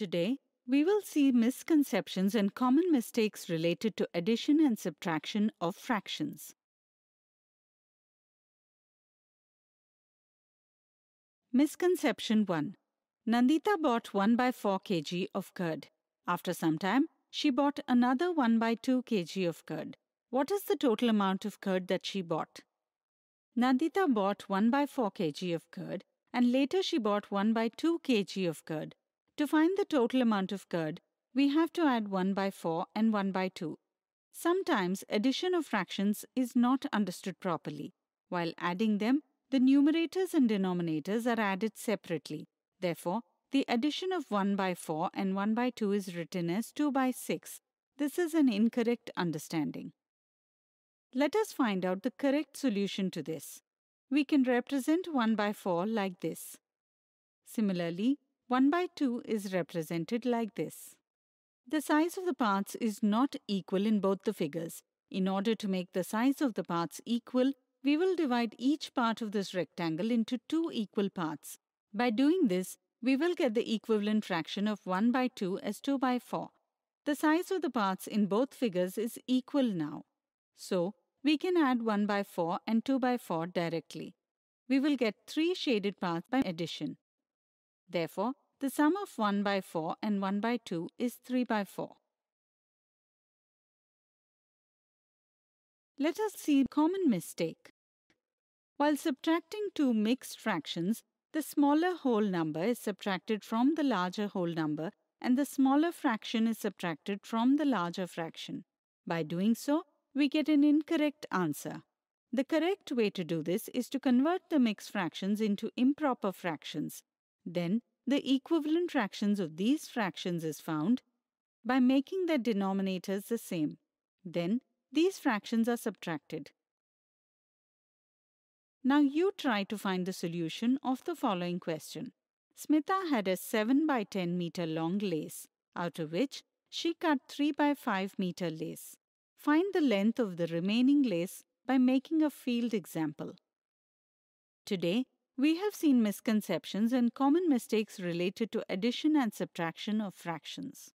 Today, we will see misconceptions and common mistakes related to addition and subtraction of fractions. Misconception 1 Nandita bought 1 by 4 kg of curd. After some time, she bought another 1 by 2 kg of curd. What is the total amount of curd that she bought? Nandita bought 1 by 4 kg of curd and later she bought 1 by 2 kg of curd. To find the total amount of curd, we have to add 1 by 4 and 1 by 2. Sometimes addition of fractions is not understood properly. While adding them, the numerators and denominators are added separately. Therefore, the addition of 1 by 4 and 1 by 2 is written as 2 by 6. This is an incorrect understanding. Let us find out the correct solution to this. We can represent 1 by 4 like this. Similarly, 1 by 2 is represented like this. The size of the parts is not equal in both the figures. In order to make the size of the parts equal, we will divide each part of this rectangle into two equal parts. By doing this, we will get the equivalent fraction of 1 by 2 as 2 by 4. The size of the parts in both figures is equal now. So, we can add 1 by 4 and 2 by 4 directly. We will get 3 shaded parts by addition. Therefore, the sum of 1 by 4 and 1 by 2 is 3 by 4. Let us see common mistake. While subtracting two mixed fractions, the smaller whole number is subtracted from the larger whole number and the smaller fraction is subtracted from the larger fraction. By doing so, we get an incorrect answer. The correct way to do this is to convert the mixed fractions into improper fractions. Then the equivalent fractions of these fractions is found by making their denominators the same. Then these fractions are subtracted. Now you try to find the solution of the following question. Smita had a 7 by 10 meter long lace, out of which she cut 3 by 5 meter lace. Find the length of the remaining lace by making a field example. Today, we have seen misconceptions and common mistakes related to addition and subtraction of fractions.